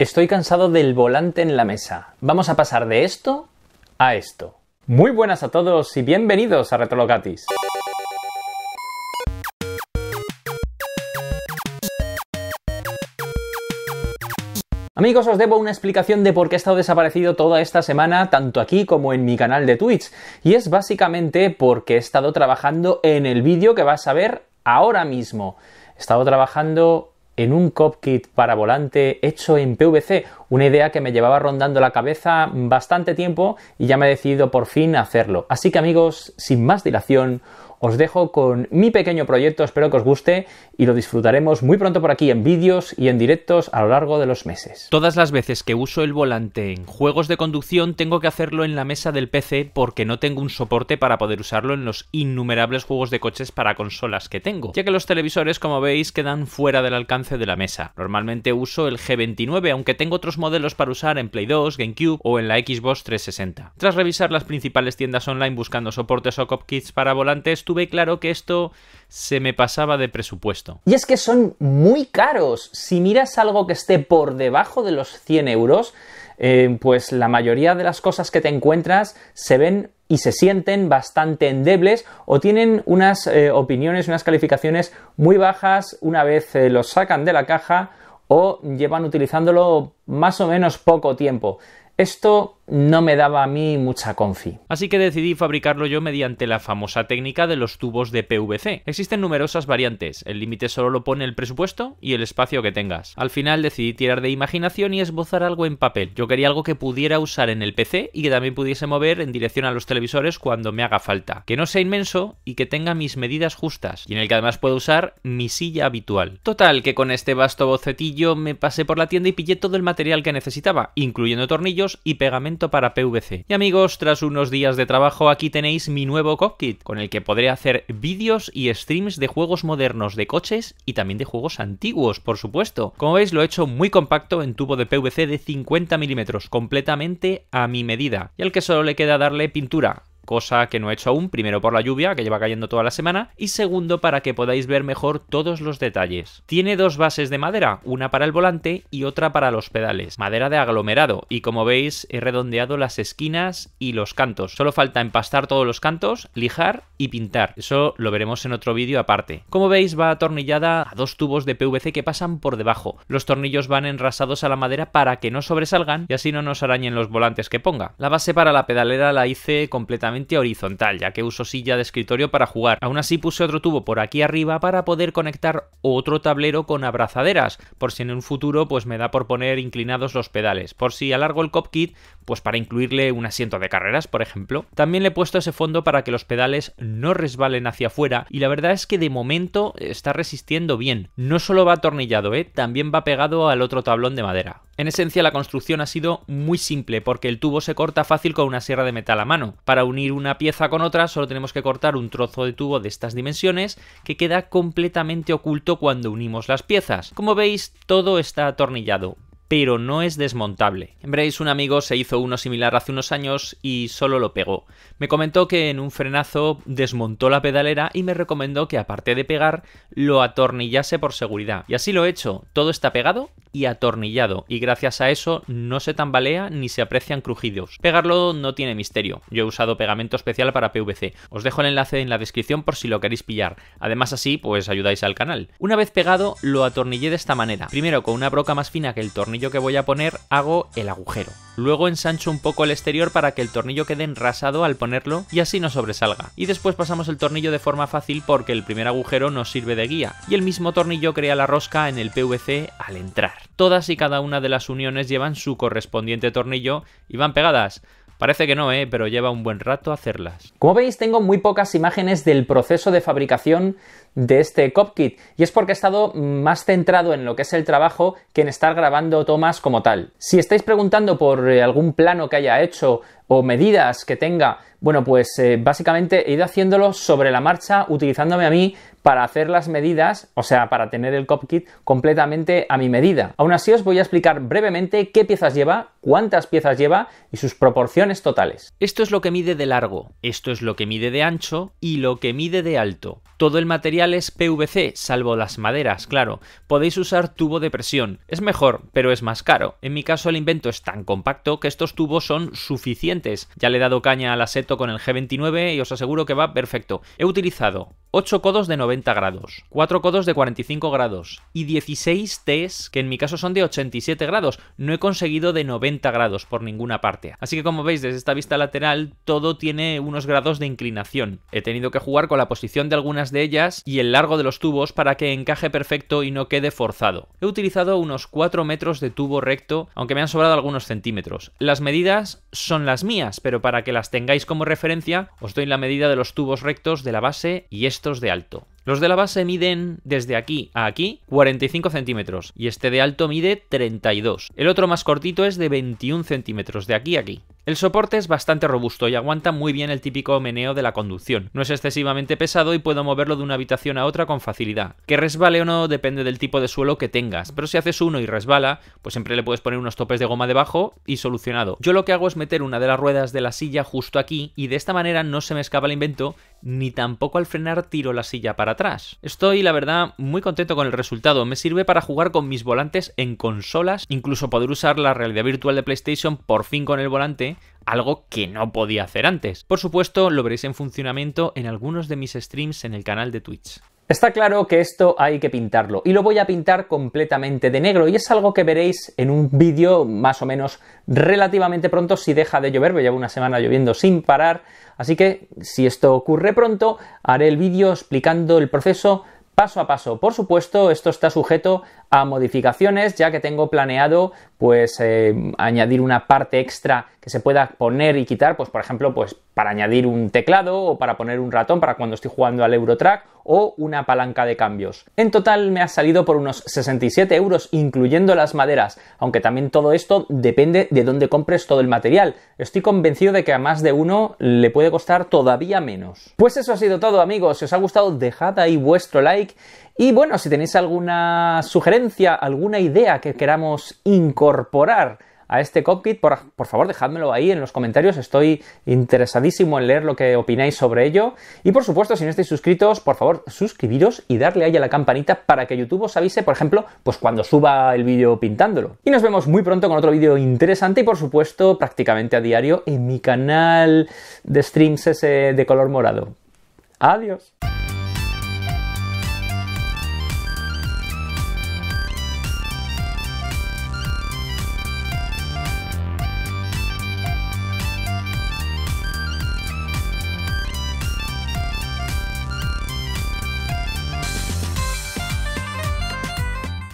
Estoy cansado del volante en la mesa. Vamos a pasar de esto a esto. Muy buenas a todos y bienvenidos a Retrolocatis. Amigos, os debo una explicación de por qué he estado desaparecido toda esta semana, tanto aquí como en mi canal de Twitch. Y es básicamente porque he estado trabajando en el vídeo que vas a ver ahora mismo. He estado trabajando en un copkit para volante hecho en PVC, una idea que me llevaba rondando la cabeza bastante tiempo y ya me he decidido por fin hacerlo. Así que amigos, sin más dilación, os dejo con mi pequeño proyecto, espero que os guste y lo disfrutaremos muy pronto por aquí en vídeos y en directos a lo largo de los meses. Todas las veces que uso el volante en juegos de conducción tengo que hacerlo en la mesa del PC porque no tengo un soporte para poder usarlo en los innumerables juegos de coches para consolas que tengo, ya que los televisores como veis quedan fuera del alcance de la mesa. Normalmente uso el G29 aunque tengo otros modelos para usar en Play 2, GameCube o en la Xbox 360. Tras revisar las principales tiendas online buscando soportes o copkits para volantes, tuve claro que esto se me pasaba de presupuesto. Y es que son muy caros. Si miras algo que esté por debajo de los 100 euros, eh, pues la mayoría de las cosas que te encuentras se ven y se sienten bastante endebles o tienen unas eh, opiniones, unas calificaciones muy bajas una vez eh, los sacan de la caja o llevan utilizándolo más o menos poco tiempo. Esto no me daba a mí mucha confi. Así que decidí fabricarlo yo mediante la famosa técnica de los tubos de PVC. Existen numerosas variantes, el límite solo lo pone el presupuesto y el espacio que tengas. Al final decidí tirar de imaginación y esbozar algo en papel. Yo quería algo que pudiera usar en el PC y que también pudiese mover en dirección a los televisores cuando me haga falta. Que no sea inmenso y que tenga mis medidas justas, y en el que además pueda usar mi silla habitual. Total, que con este vasto bocetillo me pasé por la tienda y pillé todo el material que necesitaba, incluyendo tornillos y pegamento para PVC. Y amigos, tras unos días de trabajo aquí tenéis mi nuevo cockpit, con el que podré hacer vídeos y streams de juegos modernos de coches y también de juegos antiguos, por supuesto. Como veis lo he hecho muy compacto en tubo de PVC de 50 milímetros, completamente a mi medida, y al que solo le queda darle pintura, cosa que no he hecho aún, primero por la lluvia, que lleva cayendo toda la semana, y segundo para que podáis ver mejor todos los detalles. Tiene dos bases de madera, una para el volante y otra para los pedales, madera de aglomerado, y como veis he redondeado las esquinas y los cantos. Solo falta empastar todos los cantos, lijar y pintar. Eso lo veremos en otro vídeo aparte. Como veis va atornillada a dos tubos de PVC que pasan por debajo. Los tornillos van enrasados a la madera para que no sobresalgan y así no nos arañen los volantes que ponga. La base para la pedalera la hice completamente horizontal, ya que uso silla de escritorio para jugar. Aún así puse otro tubo por aquí arriba para poder conectar otro tablero con abrazaderas, por si en un futuro pues me da por poner inclinados los pedales, por si alargo el cop kit, pues para incluirle un asiento de carreras, por ejemplo. También le he puesto ese fondo para que los pedales no resbalen hacia afuera y la verdad es que de momento está resistiendo bien. No solo va atornillado, ¿eh? también va pegado al otro tablón de madera. En esencia la construcción ha sido muy simple porque el tubo se corta fácil con una sierra de metal a mano. Para unir una pieza con otra solo tenemos que cortar un trozo de tubo de estas dimensiones que queda completamente oculto cuando unimos las piezas. Como veis, todo está atornillado, pero no es desmontable. Embrace, un amigo, se hizo uno similar hace unos años y solo lo pegó. Me comentó que en un frenazo desmontó la pedalera y me recomendó que aparte de pegar, lo atornillase por seguridad. Y así lo he hecho, todo está pegado y atornillado, y gracias a eso no se tambalea ni se aprecian crujidos. Pegarlo no tiene misterio, yo he usado pegamento especial para PVC. Os dejo el enlace en la descripción por si lo queréis pillar. Además así, pues ayudáis al canal. Una vez pegado, lo atornillé de esta manera. Primero con una broca más fina que el tornillo que voy a poner hago el agujero. Luego ensancho un poco el exterior para que el tornillo quede enrasado al ponerlo y así no sobresalga. Y después pasamos el tornillo de forma fácil porque el primer agujero nos sirve de guía y el mismo tornillo crea la rosca en el PVC al entrar. Todas y cada una de las uniones llevan su correspondiente tornillo y van pegadas. Parece que no, eh, pero lleva un buen rato hacerlas. Como veis, tengo muy pocas imágenes del proceso de fabricación de este Copkit, y es porque he estado más centrado en lo que es el trabajo que en estar grabando tomas como tal. Si estáis preguntando por eh, algún plano que haya hecho o medidas que tenga, bueno, pues eh, básicamente he ido haciéndolo sobre la marcha utilizándome a mí para hacer las medidas, o sea, para tener el cop kit completamente a mi medida. Aún así os voy a explicar brevemente qué piezas lleva, cuántas piezas lleva y sus proporciones totales. Esto es lo que mide de largo, esto es lo que mide de ancho y lo que mide de alto. Todo el material es PVC, salvo las maderas, claro. Podéis usar tubo de presión. Es mejor, pero es más caro. En mi caso el invento es tan compacto que estos tubos son suficientes. Ya le he dado caña al aseto con el G29 y os aseguro que va perfecto. He utilizado 8 codos de 90 grados, 4 codos de 45 grados y 16 Ts, que en mi caso son de 87 grados. No he conseguido de 90 grados por ninguna parte. Así que como veis desde esta vista lateral, todo tiene unos grados de inclinación. He tenido que jugar con la posición de algunas de ellas y el largo de los tubos para que encaje perfecto y no quede forzado. He utilizado unos 4 metros de tubo recto, aunque me han sobrado algunos centímetros. Las medidas son las mías, pero para que las tengáis como referencia, os doy la medida de los tubos rectos de la base y estos de alto. Los de la base miden desde aquí a aquí 45 centímetros y este de alto mide 32. El otro más cortito es de 21 centímetros, de aquí a aquí. El soporte es bastante robusto y aguanta muy bien el típico meneo de la conducción. No es excesivamente pesado y puedo moverlo de una habitación a otra con facilidad. Que resbale o no depende del tipo de suelo que tengas, pero si haces uno y resbala, pues siempre le puedes poner unos topes de goma debajo y solucionado. Yo lo que hago es meter una de las ruedas de la silla justo aquí y de esta manera no se me escapa el invento ni tampoco al frenar tiro la silla para atrás. Estoy, la verdad, muy contento con el resultado. Me sirve para jugar con mis volantes en consolas, incluso poder usar la realidad virtual de PlayStation por fin con el volante algo que no podía hacer antes. Por supuesto, lo veréis en funcionamiento en algunos de mis streams en el canal de Twitch. Está claro que esto hay que pintarlo y lo voy a pintar completamente de negro y es algo que veréis en un vídeo más o menos relativamente pronto si deja de llover, llevo una semana lloviendo sin parar, así que si esto ocurre pronto haré el vídeo explicando el proceso paso a paso. Por supuesto, esto está sujeto a modificaciones, ya que tengo planeado pues eh, añadir una parte extra que se pueda poner y quitar, pues por ejemplo, pues para añadir un teclado o para poner un ratón para cuando estoy jugando al Eurotrack o una palanca de cambios. En total me ha salido por unos 67 euros incluyendo las maderas, aunque también todo esto depende de dónde compres todo el material. Estoy convencido de que a más de uno le puede costar todavía menos. Pues eso ha sido todo amigos, si os ha gustado dejad ahí vuestro like y bueno, si tenéis alguna sugerencia, alguna idea que queramos incorporar a este cockpit, por, favor dejádmelo ahí en los comentarios, estoy interesadísimo en leer lo que opináis sobre ello. Y por supuesto, si no estáis suscritos, por favor suscribiros y darle ahí a la campanita para que YouTube os avise, por ejemplo, pues cuando suba el vídeo pintándolo. Y nos vemos muy pronto con otro vídeo interesante y por supuesto prácticamente a diario en mi canal de streams ese de color morado. Adiós.